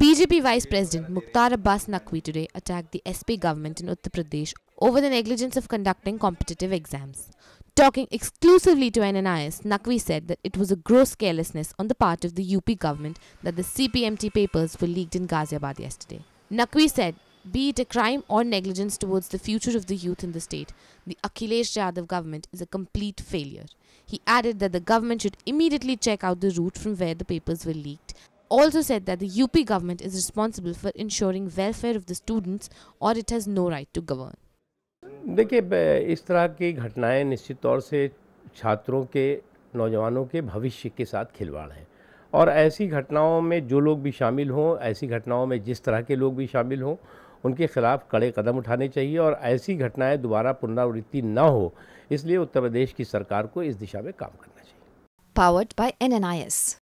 BJP Vice President Mukhtar Abbas Naqvi today attacked the SP government in Uttar Pradesh over the negligence of conducting competitive exams. Talking exclusively to NNIS, Naqvi said that it was a gross carelessness on the part of the UP government that the CPMT papers were leaked in Ghaziabad yesterday. Naqvi said, be it a crime or negligence towards the future of the youth in the state, the Akhilesh Yadav government is a complete failure. He added that the government should immediately check out the route from where the papers were leaked also said that the UP government is responsible for ensuring welfare of the students or it has no right to govern. देखिए इस तरह की घटनाएं निश्चित तौर से छात्रों के नौजवानों के भविष्य के साथ खिलवाड़ हैं और ऐसी घटनाओं में जो लोग भी शामिल हों ऐसी घटनाओं में जिस तरह के लोग भी शामिल हों उनके खिलाफ कड़े कदम उठाने चाहिए और ऐसी घटनाएं दोबारा पुनरावृत्ति न हो इसलिए उत्तर प्रदेश की सरकार को इस दिशा में काम करना चाहिए पावर्ड बाय एनएनआईएस